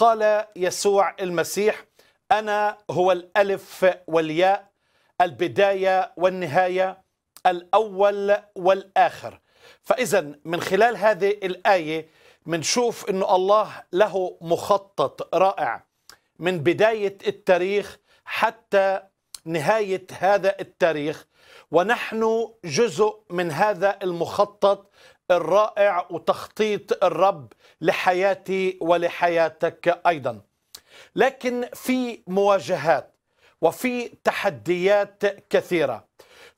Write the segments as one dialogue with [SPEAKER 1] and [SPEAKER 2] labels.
[SPEAKER 1] قال يسوع المسيح انا هو الالف والياء البدايه والنهايه الاول والاخر فاذا من خلال هذه الايه منشوف أن الله له مخطط رائع من بدايه التاريخ حتى نهايه هذا التاريخ ونحن جزء من هذا المخطط الرائع وتخطيط الرب لحياتي ولحياتك ايضا لكن في مواجهات وفي تحديات كثيره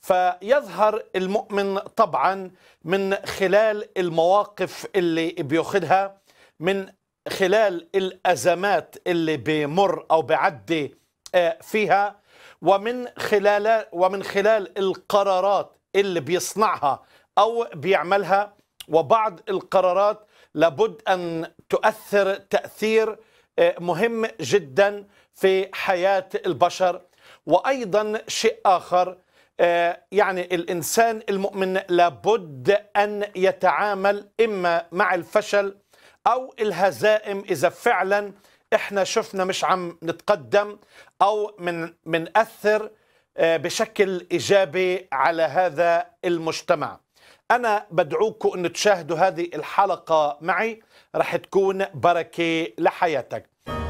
[SPEAKER 1] فيظهر المؤمن طبعا من خلال المواقف اللي بياخذها من خلال الازمات اللي بيمر او بعدي آه، فيها ومن خلال ومن خلال القرارات اللي بيصنعها او بيعملها وبعض القرارات لابد ان تؤثر تاثير آه، مهم جدا في حياه البشر وايضا شيء اخر آه، يعني الانسان المؤمن لابد ان يتعامل اما مع الفشل او الهزائم اذا فعلا احنا شفنا مش عم نتقدم او من منأثر آه، بشكل ايجابي على هذا المجتمع انا بدعوكم ان تشاهدوا هذه الحلقه معي رح تكون بركه لحياتك